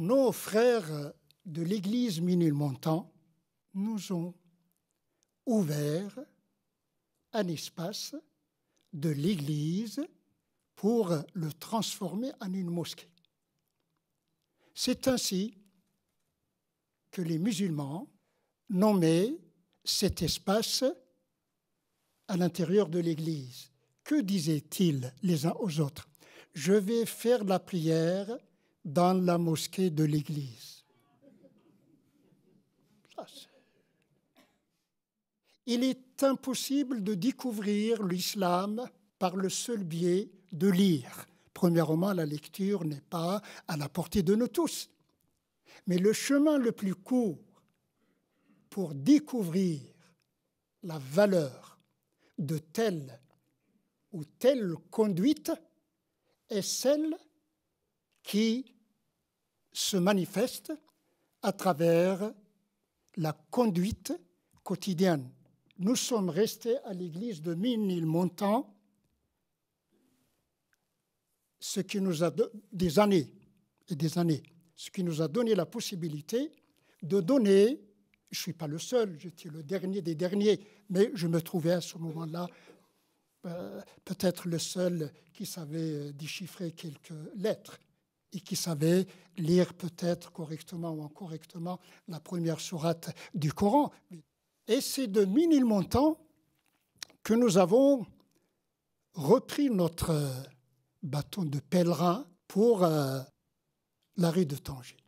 nos frères de l'église Minulmontant nous ont ouvert un espace de l'église pour le transformer en une mosquée. C'est ainsi que les musulmans nommaient cet espace à l'intérieur de l'église. Que disaient-ils les uns aux autres Je vais faire la prière dans la mosquée de l'église. Il est impossible de découvrir l'islam par le seul biais de lire. Premièrement, la lecture n'est pas à la portée de nous tous. Mais le chemin le plus court pour découvrir la valeur de telle ou telle conduite est celle qui se manifeste à travers la conduite quotidienne. Nous sommes restés à l'église de montant, ce qui nous a des années et des années, ce qui nous a donné la possibilité de donner. Je ne suis pas le seul, j'étais le dernier des derniers, mais je me trouvais à ce moment-là euh, peut-être le seul qui savait euh, déchiffrer quelques lettres et qui savait lire peut-être correctement ou incorrectement la première sourate du Coran. Et c'est de montant que nous avons repris notre bâton de pèlerin pour euh, l'arrêt de Tanger.